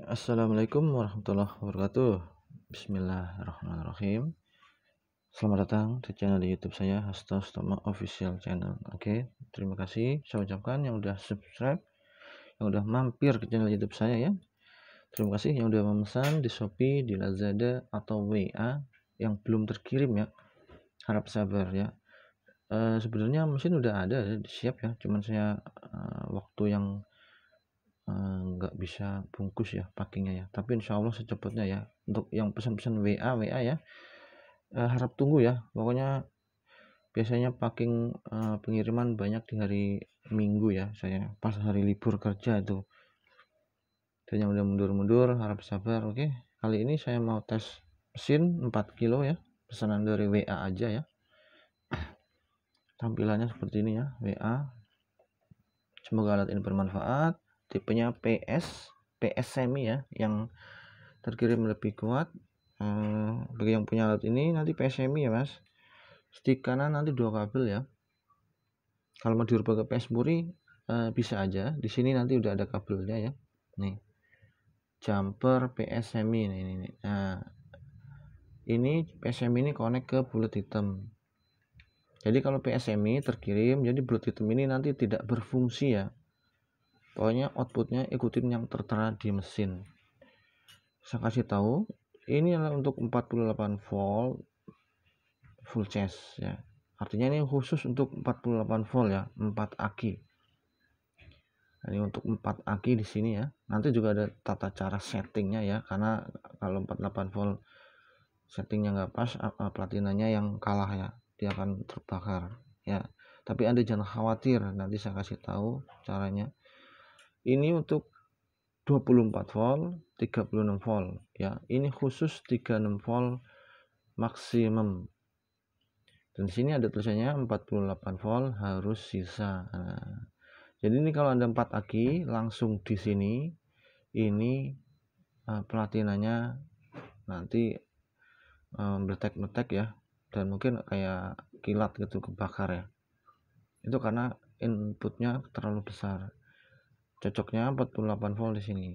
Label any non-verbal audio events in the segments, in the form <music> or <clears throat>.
Assalamualaikum warahmatullahi wabarakatuh Bismillahirrahmanirrahim Selamat datang di channel di youtube saya Hasto Stoma Official Channel Oke, terima kasih saya ucapkan yang udah subscribe Yang udah mampir ke channel youtube saya ya Terima kasih yang udah memesan di Shopee, di Lazada, atau WA Yang belum terkirim ya Harap sabar ya e, Sebenarnya mesin udah ada, siap ya Cuman saya e, waktu yang Eh, nggak bisa bungkus ya packingnya ya tapi insya Allah secepatnya ya untuk yang pesan-pesan WA WA ya uh, harap tunggu ya pokoknya biasanya packing uh, pengiriman banyak di hari Minggu ya saya pas hari libur kerja itu dan yang udah mundur-mundur harap sabar oke kali ini saya mau tes mesin 4 kilo ya pesanan dari WA aja ya tampilannya seperti ini ya WA semoga alat ini bermanfaat tipenya PS PS semi ya yang terkirim lebih kuat hmm, bagi yang punya alat ini nanti PS semi ya mas stick kanan nanti dua kabel ya kalau mau diubah ke PS Muri eh, bisa aja di sini nanti udah ada kabelnya ya nih jumper PS semi ini, ini, ini. nah ini PSMI ini connect ke bulat hitam jadi kalau PSMI terkirim jadi bulat hitam ini nanti tidak berfungsi ya pokoknya outputnya ikutin yang tertera di mesin saya kasih tahu ini adalah untuk 48 volt full charge ya artinya ini khusus untuk 48 volt ya 4 aki nah, ini untuk 4 aki di sini ya nanti juga ada tata cara settingnya ya karena kalau 48 volt settingnya nggak pas platinanya yang kalah ya dia akan terbakar ya tapi anda jangan khawatir nanti saya kasih tahu caranya ini untuk 24 volt 36 volt ya ini khusus 36 volt maksimum dan di sini ada tulisannya 48 volt harus sisa nah, jadi ini kalau ada 4 aki langsung di sini ini uh, eh, pelatinanya nanti um, eh, bertek ya dan mungkin kayak kilat gitu kebakar ya itu karena inputnya terlalu besar cocoknya 48 volt di sini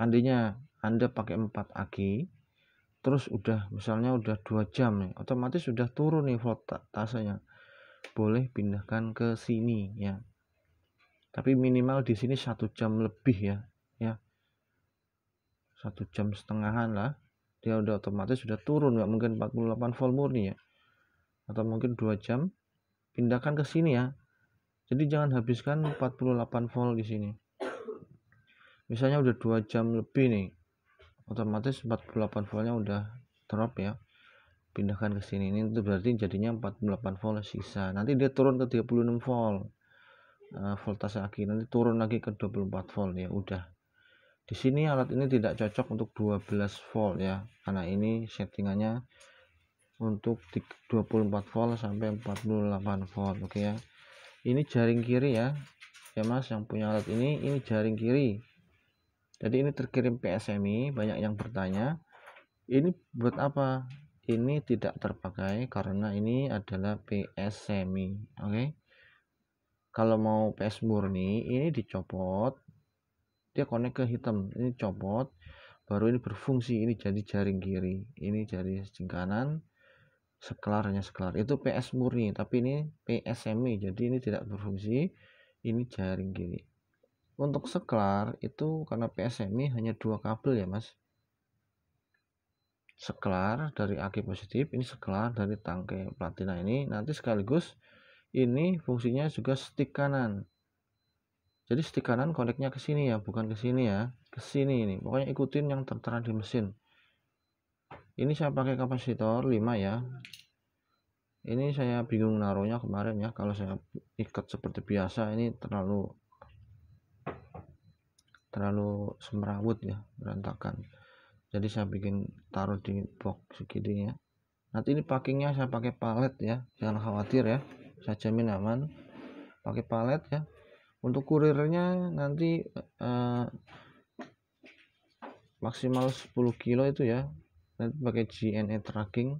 andainya anda pakai 4 aki, terus udah misalnya udah 2 jam nih otomatis sudah turun nih voltasenya boleh pindahkan ke sini ya tapi minimal di sini satu jam lebih ya ya satu jam setengahan lah dia udah otomatis sudah turun nggak mungkin 48 volt murni ya atau mungkin dua jam pindahkan ke sini ya jadi jangan habiskan 48 volt di sini misalnya udah dua jam lebih nih otomatis 48 voltnya udah drop ya pindahkan ke sini ini itu berarti jadinya 48 volt sisa nanti dia turun ke 36 volt uh, voltase akhir. nanti turun lagi ke 24 volt ya udah di sini alat ini tidak cocok untuk 12 volt ya karena ini settingannya untuk 24 volt sampai 48 volt oke okay ya ini jaring kiri ya ya mas yang punya alat ini ini jaring kiri jadi ini terkirim PSMI banyak yang bertanya ini buat apa ini tidak terpakai karena ini adalah PSMI oke okay? kalau mau PS murni ini dicopot dia connect ke hitam ini copot baru ini berfungsi ini jadi jaring kiri ini jadi jaring kanan sekelarnya sekelar itu PS murni tapi ini PSMI jadi ini tidak berfungsi ini jaring kiri untuk seklar itu karena PSMI hanya dua kabel ya mas seklar dari aki positif ini seklar dari tangke platina ini nanti sekaligus ini fungsinya juga stick kanan jadi stick kanan koneknya ke sini ya bukan ke sini ya ke sini ini pokoknya ikutin yang tertera di mesin ini saya pakai kapasitor 5 ya ini saya bingung naruhnya kemarin ya kalau saya ikat seperti biasa ini terlalu terlalu semrawut ya berantakan jadi saya bikin taruh di box segini ya nanti ini packingnya saya pakai palet ya jangan khawatir ya saya jamin aman pakai palet ya untuk kurirnya nanti eh, maksimal 10 kilo itu ya nanti pakai GNA e tracking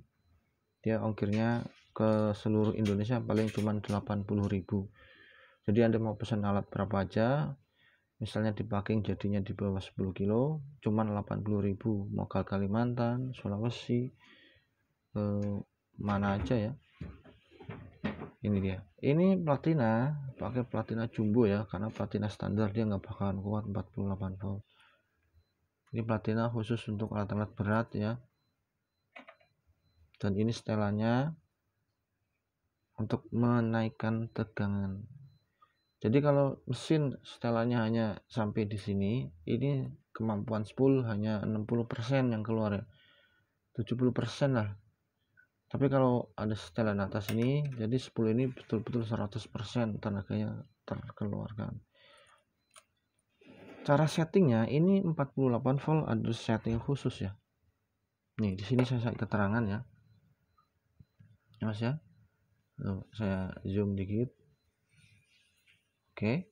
dia ongkirnya ke seluruh Indonesia paling cuma 80.000 jadi Anda mau pesan alat berapa aja misalnya di packing jadinya di bawah 10 kilo cuman 80.000 Modal Kalimantan Sulawesi ke eh, mana aja ya ini dia ini platina pakai platina jumbo ya karena platina standar dia nggak bakalan kuat 48 volt ini platina khusus untuk alat-alat berat ya dan ini setelannya untuk menaikkan tegangan jadi kalau mesin setelannya hanya sampai di sini, ini kemampuan spool hanya 60% yang keluar ya. 70% lah. Tapi kalau ada setelan atas ini, jadi spool ini betul-betul 100% tenaganya terkeluarkan. Cara settingnya ini 48 volt ada setting khusus ya. Nih, di sini saya keterangan ya. Mas ya. Tuh, saya zoom dikit Oke.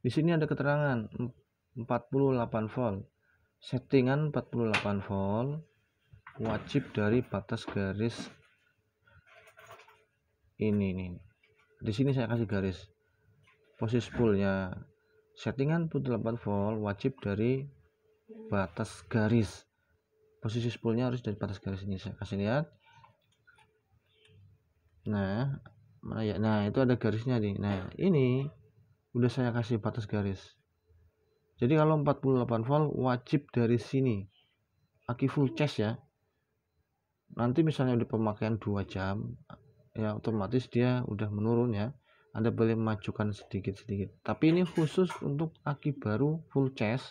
Di sini ada keterangan 48 volt. Settingan 48 volt wajib dari batas garis ini nih. Di sini saya kasih garis. Posisi spoolnya settingan 48 volt wajib dari batas garis. Posisi spoolnya harus dari batas garis ini saya kasih lihat. Nah, mana ya? Nah, itu ada garisnya nih. Nah, ini udah saya kasih batas garis jadi kalau 48 volt wajib dari sini aki full charge ya nanti misalnya udah pemakaian 2 jam ya otomatis dia udah menurun ya Anda boleh majukan sedikit-sedikit tapi ini khusus untuk aki baru full charge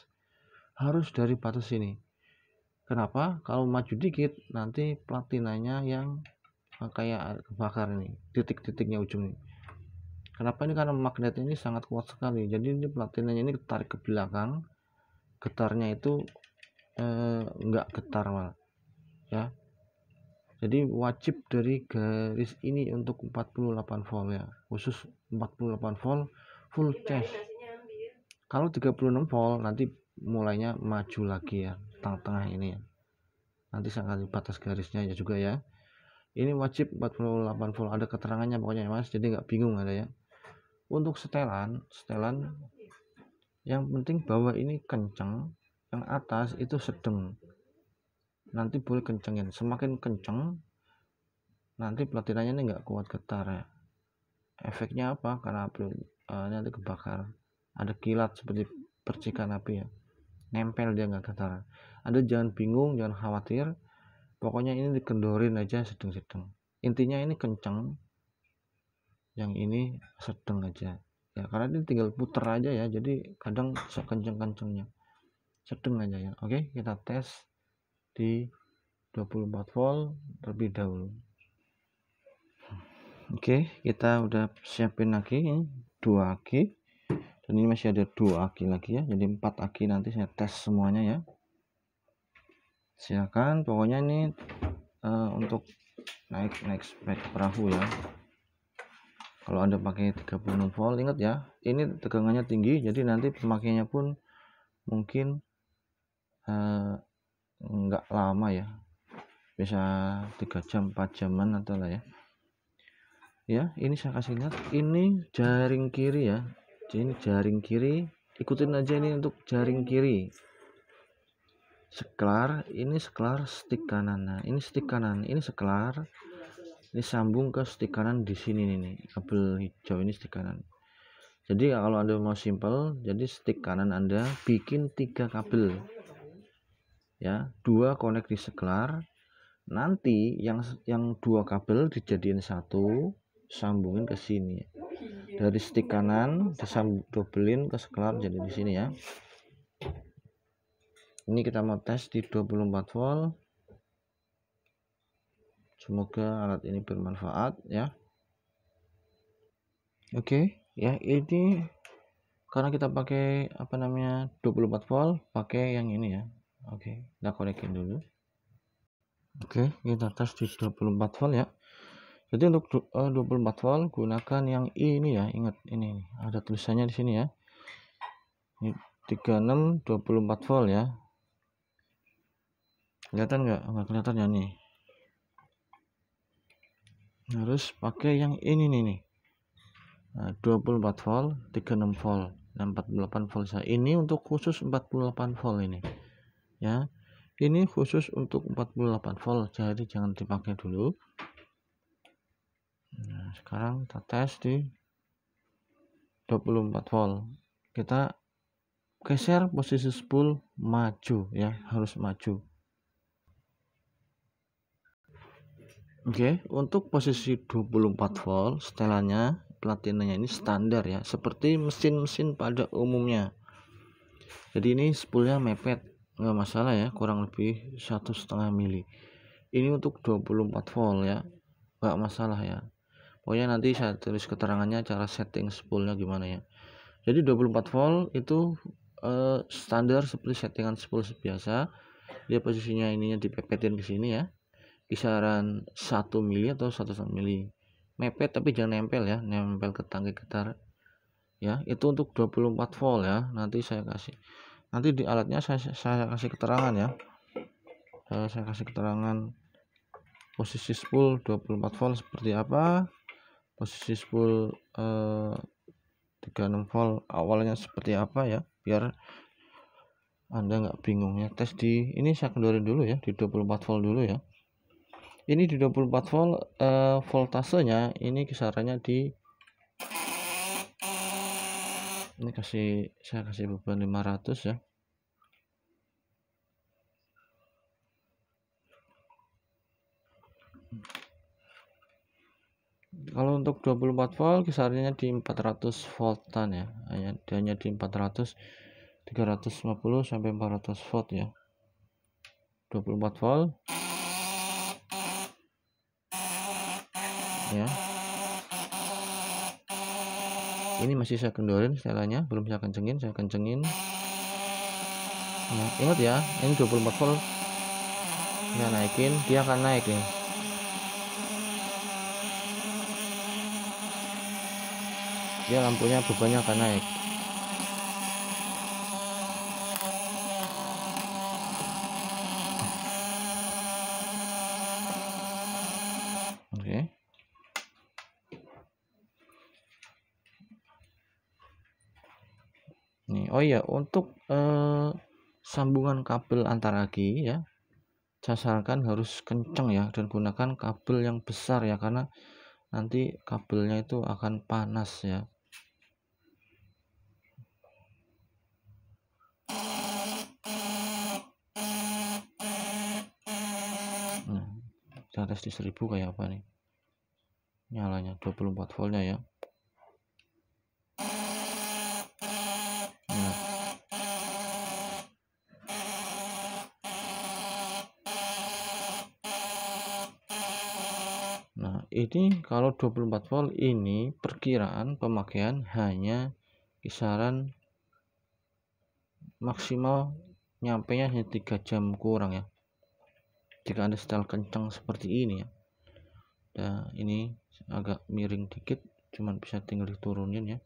harus dari batas ini kenapa kalau maju dikit nanti platinanya yang kayak kebakar ini titik-titiknya ujung ini kenapa ini karena magnet ini sangat kuat sekali jadi ini platinanya ini ketarik ke belakang getarnya itu eh, getar malah ya jadi wajib dari garis ini untuk 48 volt ya khusus 48 volt full charge kalau 36 volt nanti mulainya maju lagi ya tengah-tengah ini ya nanti saya sangat batas garisnya ya juga ya ini wajib 48 volt ada keterangannya pokoknya ya mas jadi nggak bingung ada ya untuk setelan setelan yang penting bawah ini kenceng yang atas itu sedang nanti boleh kencengin semakin kenceng nanti pelatihannya ini nggak kuat getar ya efeknya apa karena api uh, nanti kebakar ada kilat seperti percikan api ya nempel dia nggak getar ada jangan bingung jangan khawatir pokoknya ini dikendorin aja sedang-sedang intinya ini kenceng yang ini sedang aja ya karena ini tinggal puter aja ya jadi kadang sekenceng-kencengnya sedang aja ya oke kita tes di 24 volt terlebih dahulu oke kita udah siapin lagi ini ya, dua aki dan ini masih ada 2 aki lagi ya jadi 4 aki nanti saya tes semuanya ya silakan pokoknya ini uh, untuk naik naik spek perahu ya kalau anda pakai 36 volt ingat ya ini tegangannya tinggi jadi nanti pemakaiannya pun mungkin eh, enggak eh, lama ya bisa 3 jam 4 jaman atau lah ya ya ini saya kasih ingat, ini jaring kiri ya jadi ini jaring kiri ikutin aja ini untuk jaring kiri seklar ini seklar stick kanan nah ini stick kanan ini seklar ini sambung ke stick kanan di sini nih, kabel hijau ini stick kanan jadi kalau anda mau simple jadi stick kanan anda bikin tiga kabel ya dua konek di sekelar nanti yang yang dua kabel dijadiin satu sambungin ke sini dari stick kanan disambung dobelin ke sekelar jadi di sini ya ini kita mau tes di 24 volt Semoga alat ini bermanfaat ya. Oke, okay, ya ini karena kita pakai apa namanya 24 volt, pakai yang ini ya. Oke, okay, kita konekin dulu. Oke, okay, kita tes di 24 volt ya. Jadi untuk eh, puluh 24 volt gunakan yang ini ya, ingat ini, ini ada tulisannya di sini ya. Ini 36 24 volt ya. Kelihatan nggak? Nggak kelihatan ya nih harus pakai yang ini nih nih 24 nah, volt 36 volt dan 48 volt saya nah, ini untuk khusus 48 volt ini ya ini khusus untuk 48 volt jadi jangan dipakai dulu nah, sekarang kita tes di 24 volt kita geser posisi spool maju ya harus maju Oke, okay, untuk posisi 24 volt, setelannya platinanya ini standar ya, seperti mesin-mesin pada umumnya. Jadi ini spoolnya mepet, nggak masalah ya, kurang lebih satu setengah mili. Ini untuk 24 volt ya, nggak masalah ya. Pokoknya nanti saya tulis keterangannya cara setting spoolnya gimana ya. Jadi 24 volt itu eh, standar seperti settingan spool biasa. Dia posisinya ininya dipepetin di sini ya kisaran 1 mili atau 1 mili mepet tapi jangan nempel ya nempel ke tangki getar ya itu untuk 24 volt ya nanti saya kasih nanti di alatnya saya, saya kasih keterangan ya saya, saya kasih keterangan posisi spool 24 volt seperti apa posisi spool eh, 36 volt awalnya seperti apa ya biar anda nggak bingung ya tes di ini saya kendorin dulu ya di 24 volt dulu ya ini di 24 volt uh, voltasenya ini kisarannya di ini kasih saya kasih beban 500 ya kalau untuk 24 volt kisarannya di 400 voltan ya hanya, hanya di 400 350 sampai 400 volt ya 24 volt ya ini masih saya kendorin setelahnya belum saya kencengin saya kencengin nah, ingat ya ini 24 volt kita naikin dia akan naik nih ya. dia lampunya bebannya akan naik oh iya untuk eh, sambungan kabel antar aki ya casarkan harus kenceng ya dan gunakan kabel yang besar ya karena nanti kabelnya itu akan panas ya nah, kita tes di 1000 kayak apa nih nyalanya 24 voltnya ya ini kalau 24 volt ini perkiraan pemakaian hanya kisaran maksimal nyampe nya hanya 3 jam kurang ya jika anda setel kencang seperti ini ya nah ini agak miring dikit cuman bisa tinggal diturunin ya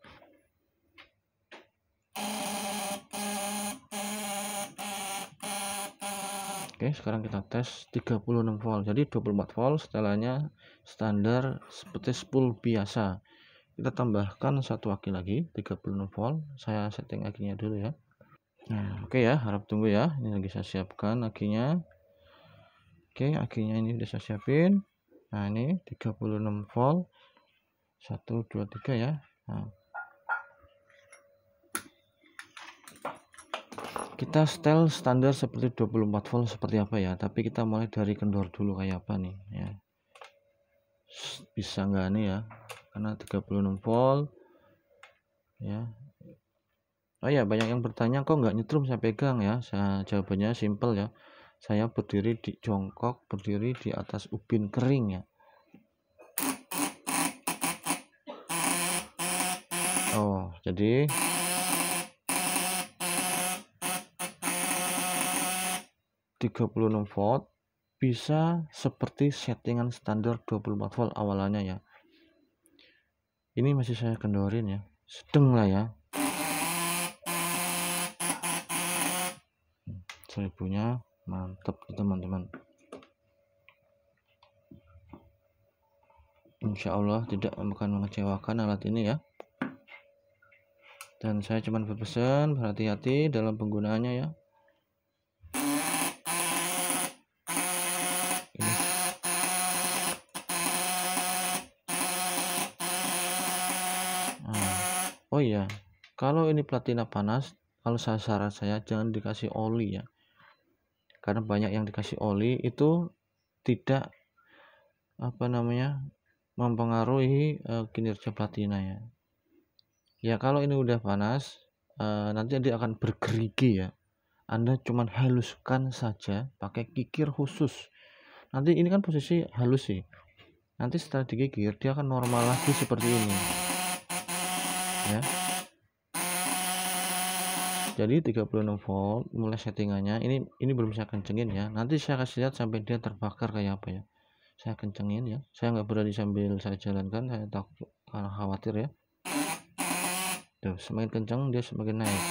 Oke, sekarang kita tes 36 volt. Jadi 24 volt setelahnya standar seperti spool biasa. Kita tambahkan satu aki lagi 36 volt. Saya setting akinya dulu ya. Nah, oke okay ya, harap tunggu ya. Ini lagi saya siapkan akinya. Oke, akinya ini sudah saya siapin. Nah, ini 36 volt. 1 2 3 ya. Nah, kita setel standar seperti 24 volt seperti apa ya tapi kita mulai dari kendor dulu kayak apa nih ya bisa nggak nih ya karena 36 volt ya Oh ya banyak yang bertanya kok nggak nyetrum saya pegang ya saya jawabannya simple ya saya berdiri di jongkok berdiri di atas ubin kering ya Oh jadi 36 volt bisa seperti settingan standar 24 volt awalannya ya ini masih saya kendorin ya sedang lah ya seribunya mantep teman-teman Insya Allah tidak akan mengecewakan alat ini ya dan saya cuman berpesan berhati-hati dalam penggunaannya ya kalau ini platina panas kalau saya saran saya jangan dikasih oli ya karena banyak yang dikasih oli itu tidak apa namanya mempengaruhi uh, kinerja platina ya ya kalau ini udah panas uh, nanti dia akan bergerigi ya anda cuman haluskan saja pakai kikir khusus nanti ini kan posisi halus sih nanti setelah digigir dia akan normal lagi seperti ini ya jadi 36 volt mulai settingannya ini ini belum saya kencengin ya nanti saya kasih lihat sampai dia terbakar kayak apa ya saya kencengin ya saya nggak berani sambil saya jalankan saya takut karena khawatir ya tuh semakin kencang dia semakin naik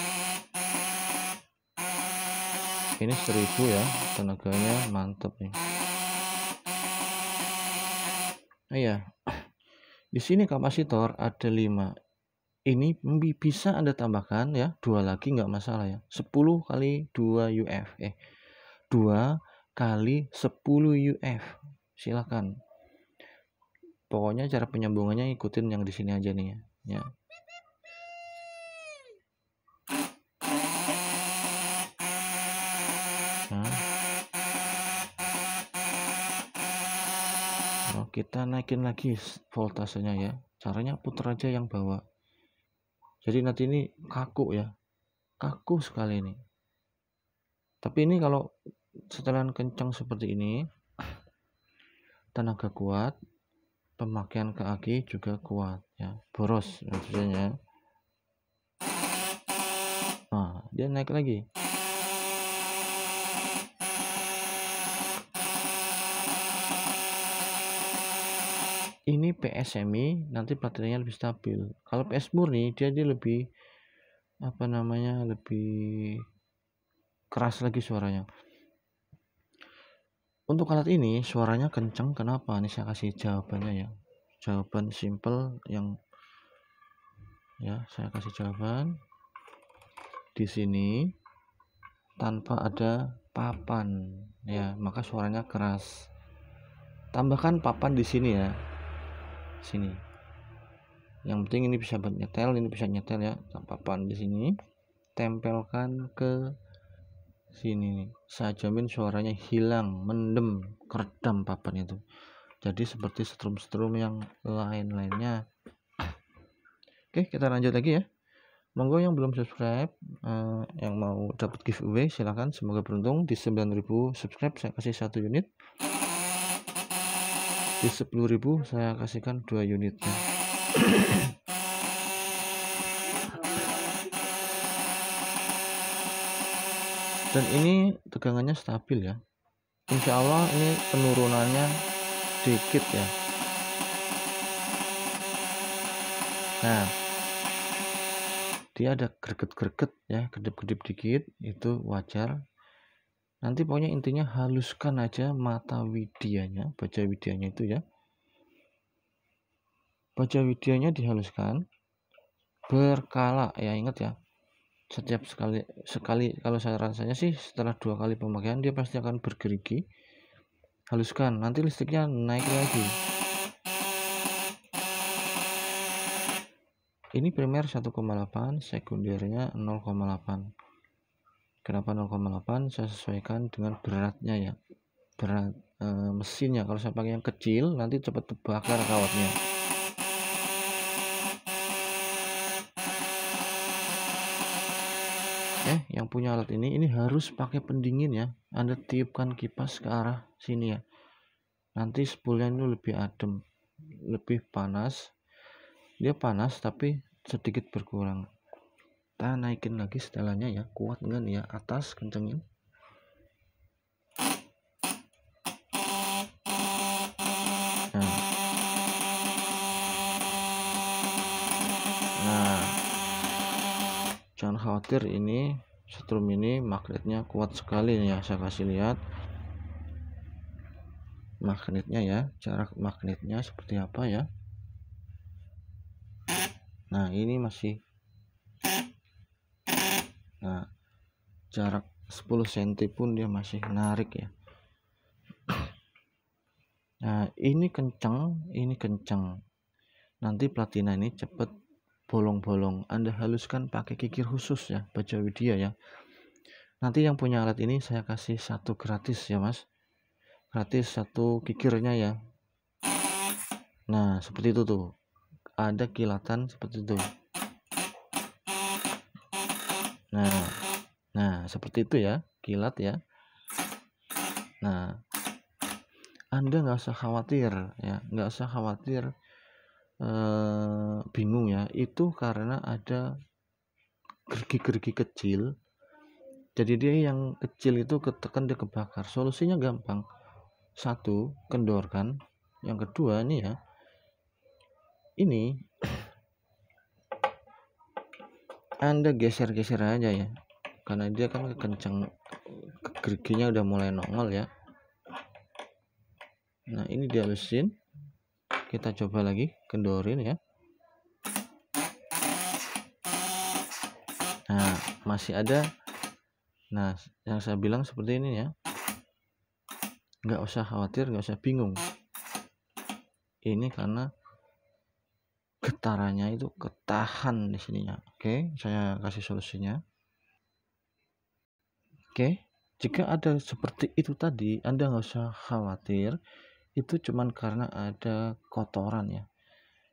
ini 1000 ya tenaganya mantep nih nah, iya di sini kapasitor ada 5 ini bisa Anda tambahkan ya, dua lagi nggak masalah ya. 10 kali 2 UF, eh 2 kali 10 UF. Silakan. Pokoknya cara penyambungannya ikutin yang di sini aja nih ya. ya. Nah. Oh, kita naikin lagi voltasenya ya. Caranya putar aja yang bawah jadi nanti ini kaku ya kaku sekali ini tapi ini kalau setelan kencang seperti ini tenaga kuat pemakaian ke juga kuat ya boros maksudnya ya. nah dia naik lagi ini PSMI nanti baterainya lebih stabil kalau PS murni dia dia lebih apa namanya lebih keras lagi suaranya untuk alat ini suaranya kenceng kenapa nih saya kasih jawabannya ya jawaban simple yang ya saya kasih jawaban di sini tanpa ada papan ya maka suaranya keras tambahkan papan di sini ya sini yang penting ini bisa buat nyetel ini bisa nyetel ya tak pan di sini tempelkan ke sini saya jamin suaranya hilang mendem keredam papan itu jadi seperti setrum-setrum yang lain-lainnya oke kita lanjut lagi ya monggo yang belum subscribe eh, yang mau dapat giveaway silahkan semoga beruntung di 9000 subscribe saya kasih satu unit di 10.000 saya kasihkan dua unitnya dan ini tegangannya stabil ya Insya Allah ini penurunannya dikit ya nah dia ada greget-greget ya kedip-kedip dikit itu wajar nanti pokoknya intinya haluskan aja mata widianya baja widianya itu ya baja widianya dihaluskan berkala ya ingat ya setiap sekali sekali kalau saya rasanya sih setelah dua kali pemakaian dia pasti akan bergerigi haluskan nanti listriknya naik lagi ini primer 1,8 sekundernya 0,8 kenapa 0,8 saya sesuaikan dengan beratnya ya berat e, mesinnya kalau saya pakai yang kecil nanti cepat terbakar kawatnya eh yang punya alat ini ini harus pakai pendingin ya Anda tiupkan kipas ke arah sini ya nanti spoolnya ini lebih adem lebih panas dia panas tapi sedikit berkurang kita naikin lagi setelannya ya kuat nggak kan nih ya atas kencengin nah. nah jangan khawatir ini setrum ini magnetnya kuat sekali ya saya kasih lihat magnetnya ya jarak magnetnya seperti apa ya nah ini masih nah jarak 10 cm pun dia masih narik ya <clears throat> nah ini kencang ini kencang nanti platina ini cepet bolong-bolong Anda haluskan pakai kikir khusus ya baca dia ya nanti yang punya alat ini saya kasih satu gratis ya mas gratis satu kikirnya ya nah seperti itu tuh ada kilatan seperti itu Nah, nah seperti itu ya, kilat ya. Nah, Anda nggak usah khawatir ya, nggak usah khawatir eh, bingung ya. Itu karena ada gergi-gergi kecil. Jadi dia yang kecil itu ketekan dia kebakar. Solusinya gampang. Satu, kendorkan. Yang kedua ini ya, ini anda geser-geser aja ya karena dia kan kenceng gerginya udah mulai nongol ya nah ini dihalusin kita coba lagi kendorin ya nah masih ada nah yang saya bilang seperti ini ya nggak usah khawatir nggak usah bingung ini karena getarannya itu ketahan di sininya. Oke, saya kasih solusinya. Oke, jika ada seperti itu tadi, Anda nggak usah khawatir. Itu cuman karena ada kotoran ya.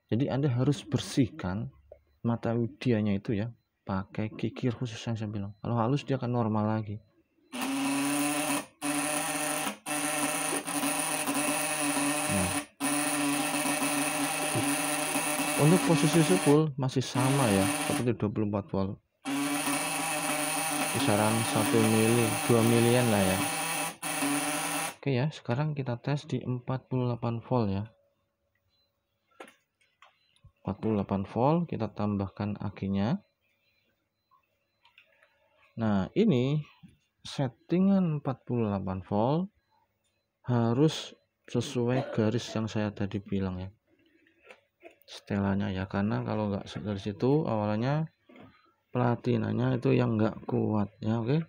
Jadi Anda harus bersihkan mata udianya itu ya pakai kikir khusus yang saya bilang. Kalau halus dia akan normal lagi. untuk posisi sepul masih sama ya seperti 24 volt kisaran 1 mili 2 milian lah ya oke ya sekarang kita tes di 48 volt ya 48 volt kita tambahkan akinya nah ini settingan 48 volt harus sesuai garis yang saya tadi bilang ya setelannya ya karena kalau nggak dari situ awalnya platinanya itu yang nggak kuat ya oke okay?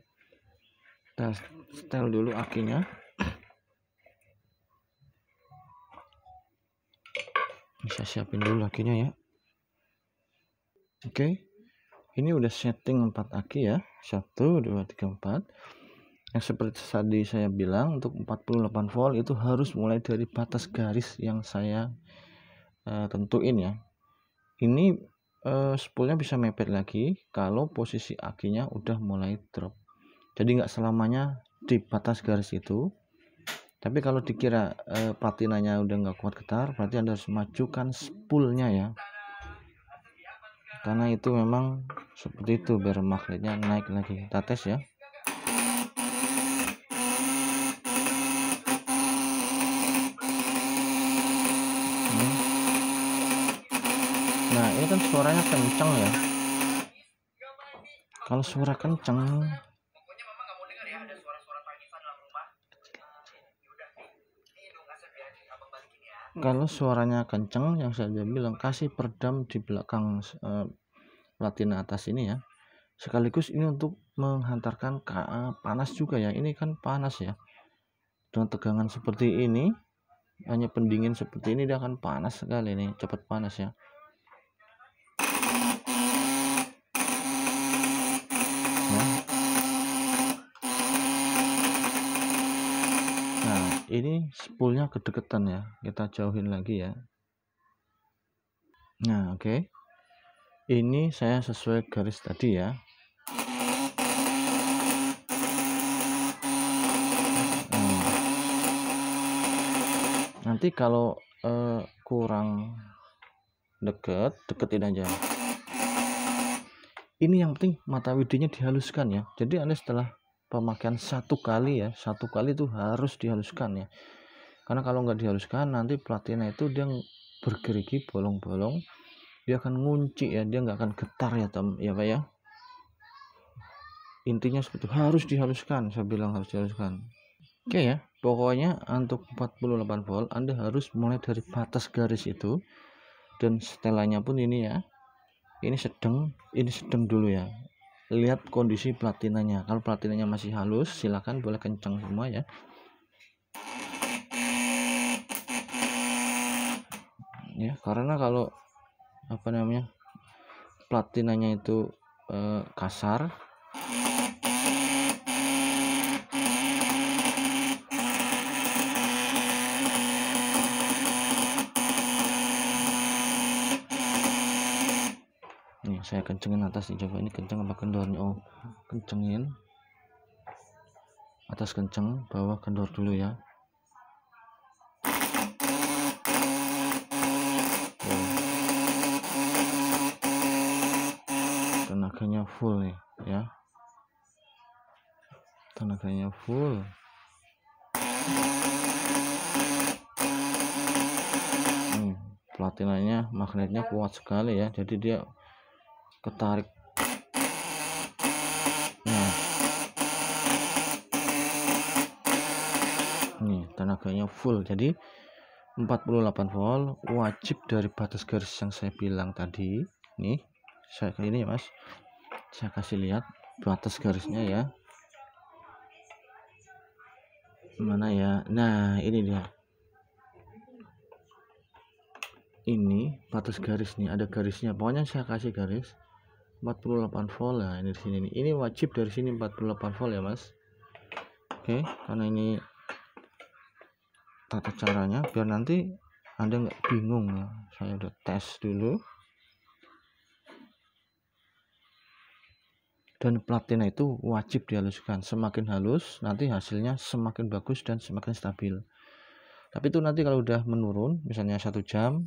kita setel dulu akinya bisa siapin dulu akinya ya oke okay. ini udah setting 4 aki ya 1 2 3 4 yang seperti tadi saya bilang untuk 48 volt itu harus mulai dari batas garis yang saya uh, tentuin ya ini uh, spoolnya bisa mepet lagi kalau posisi akinya udah mulai drop jadi nggak selamanya di batas garis itu tapi kalau dikira uh, patinanya udah nggak kuat getar berarti anda harus majukan spoolnya ya karena itu memang seperti itu biar magnetnya naik lagi kita tes ya kan suaranya kencang ya kalau suara kencang ya, eh, ya ya. kalau suaranya kencang yang saya bilang kasih peredam di belakang uh, eh, platina atas ini ya sekaligus ini untuk menghantarkan ke, eh, panas juga ya ini kan panas ya dengan tegangan seperti ini hanya pendingin seperti ini dia akan panas sekali nih cepat panas ya nah ini spoolnya kedekatan ya kita jauhin lagi ya nah oke okay. ini saya sesuai garis tadi ya hmm. nanti kalau uh, kurang deket deketin aja ini yang penting mata widinya dihaluskan ya jadi anda setelah pemakaian satu kali ya satu kali itu harus dihaluskan ya karena kalau nggak dihaluskan nanti platina itu dia bergerigi bolong-bolong dia akan ngunci ya dia nggak akan getar ya tem ya pak ya intinya seperti itu harus dihaluskan saya bilang harus dihaluskan oke ya pokoknya untuk 48 volt anda harus mulai dari batas garis itu dan setelahnya pun ini ya ini sedang ini sedang dulu ya lihat kondisi platinanya kalau platinanya masih halus silahkan boleh kencang semua ya ya karena kalau apa namanya platinanya itu eh, kasar saya kencengin atas nih coba ini kenceng apa kendor oh kencengin atas kenceng bawah kendor dulu ya tenaganya full nih ya tenaganya full hmm, platinanya magnetnya kuat sekali ya jadi dia ketarik nah ini tenaganya full jadi 48 volt wajib dari batas garis yang saya bilang tadi nih saya ini ya mas saya kasih lihat batas garisnya ya mana ya nah ini dia ini batas garis nih ada garisnya pokoknya saya kasih garis 48 volt ya ini di sini nih. ini wajib dari sini 48 volt ya mas oke karena ini tata caranya biar nanti anda nggak bingung ya saya udah tes dulu dan platina itu wajib dihaluskan semakin halus nanti hasilnya semakin bagus dan semakin stabil tapi itu nanti kalau udah menurun misalnya satu jam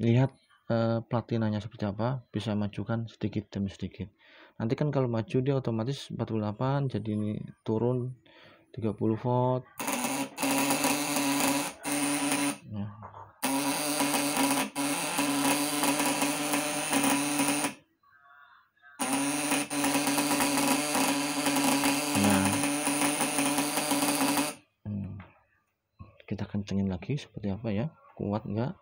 lihat eh, platinanya seperti apa bisa majukan sedikit demi sedikit nanti kan kalau maju dia otomatis 48 jadi ini turun 30 volt ya. nah. hmm. kita kencengin lagi seperti apa ya kuat enggak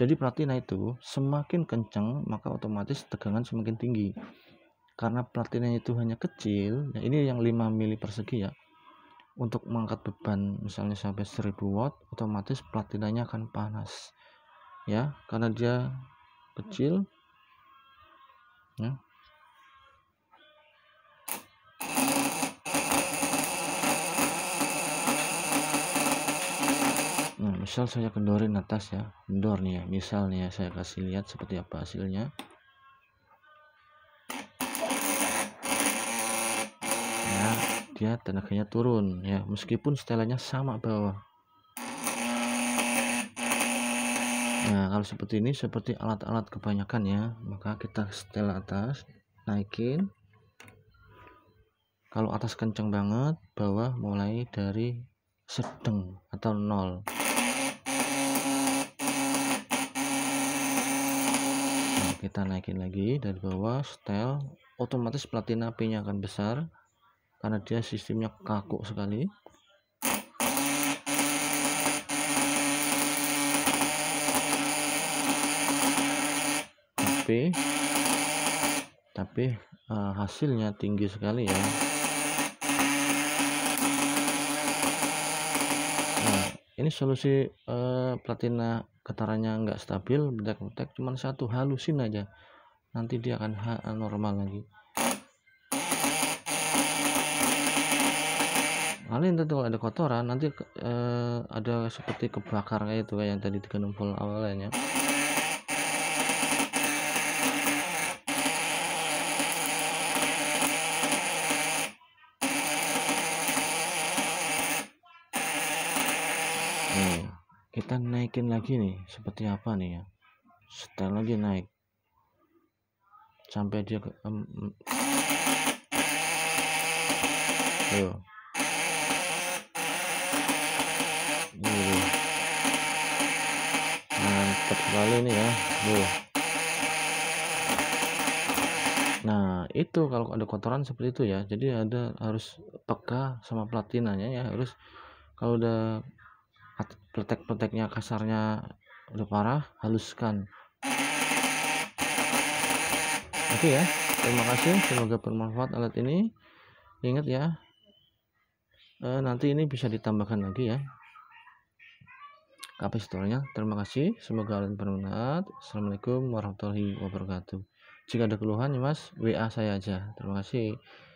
Jadi platina itu semakin kencang maka otomatis tegangan semakin tinggi. Karena platina itu hanya kecil, ya ini yang 5 mili persegi ya. Untuk mengangkat beban misalnya sampai 1000 watt, otomatis platinanya akan panas. Ya, karena dia kecil. Ya. misal saya kendorin atas ya kendor nih ya misalnya saya kasih lihat seperti apa hasilnya ya dia tenaganya turun ya meskipun setelannya sama bawah nah kalau seperti ini seperti alat-alat kebanyakan ya maka kita setel atas naikin kalau atas kenceng banget bawah mulai dari sedang atau nol kita naikin lagi dari bawah style otomatis platina P nya akan besar karena dia sistemnya kaku sekali tapi tapi uh, hasilnya tinggi sekali ya nah ini solusi uh, platina getarannya nggak stabil bentak-bentak cuman satu halusin aja nanti dia akan eh, normal lagi paling tentu kalau ada kotoran nanti eh, ada seperti kebakar kayak itu kayak yang tadi 36 volt awalnya naikin lagi nih seperti apa nih ya setel lagi naik sampai dia ke um, ayo Yo. mantap sekali nih ya Yo. nah itu kalau ada kotoran seperti itu ya jadi ada harus peka sama platinanya ya harus kalau udah peletek-peleteknya kasarnya udah parah haluskan oke okay ya terima kasih semoga bermanfaat alat ini ingat ya eh, nanti ini bisa ditambahkan lagi ya kapasitornya terima kasih semoga kalian bermanfaat assalamualaikum warahmatullahi wabarakatuh jika ada keluhan ya mas WA saya aja terima kasih